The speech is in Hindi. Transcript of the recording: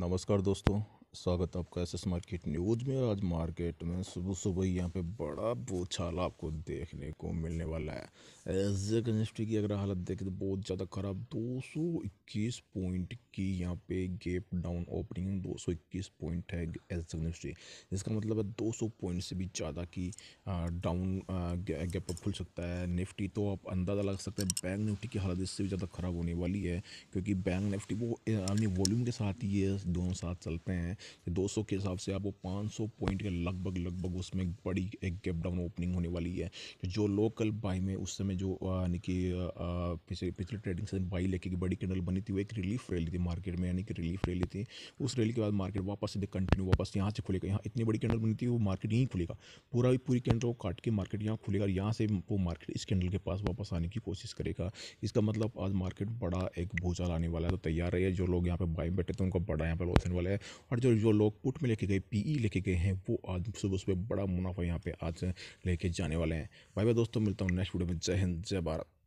नमस्कार दोस्तों स्वागत आपका एस एस मार्केट न्यूज में आज मार्केट में सुबह सुबह यहाँ पे बड़ा बोछाल आपको देखने को मिलने वाला है एजेक निफ्टी की अगर हालत देखें तो बहुत ज़्यादा ख़राब 221 पॉइंट की यहाँ पे गेप डाउन ओपनिंग 221 पॉइंट है एजेक निफ्टी जिसका मतलब है 200 पॉइंट से भी ज़्यादा की डाउन गैप अप खुल सकता है निफ्टी तो आप अंदाज़ा लगा सकते हैं बैंक निफ्टी की हालत इससे भी ज़्यादा ख़राब होने वाली है क्योंकि बैंक निफ्टी वो अपनी वॉल्यूम के साथ ही ये दोनों साथ चलते हैं 200 के हिसाब से आपको 500 पॉइंट के लगभग लगभग उसमें बड़ी एक गैप डाउन ओपनिंग होने वाली है जो लोकल बाई में उस समय जो यानी कि पिछले पिछले ट्रेडिंग से बाई लेके बड़ी कैंडल बनी थी वो एक रिलीफ रैली थी मार्केट में यानी कि रिलीफ रैली थी उस रैली के बाद मार्केट वापस सीधे कंटिन्यू वापस यहाँ से खुलेगा यहाँ इतनी बड़ी कैंडल बनी थी वो मार्केट यहीं खुलेगा पूरा ही पूरी कैंडल को काट के मार्केट यहाँ खुलेगा और यहाँ से वो मार्केट इस कैंडल के पास वापस आने की कोशिश करेगा इसका मतलब आज मार्केट बड़ा एक भूचाल आने वाला है तो तैयार रहिए जो लोग यहाँ पे बाई बैठे थे उनका बड़ा यहाँ पे लॉस होने वाला है और जो जो लोग पुट में लेके गए पीई e लेके गए हैं वो आज सुबह सुबह बड़ा मुनाफा यहाँ पे आज लेके जाने वाले हैं भाई भाई दोस्तों मिलता हूँ नेक्स्ट वीडियो में जय हिंद जय भारत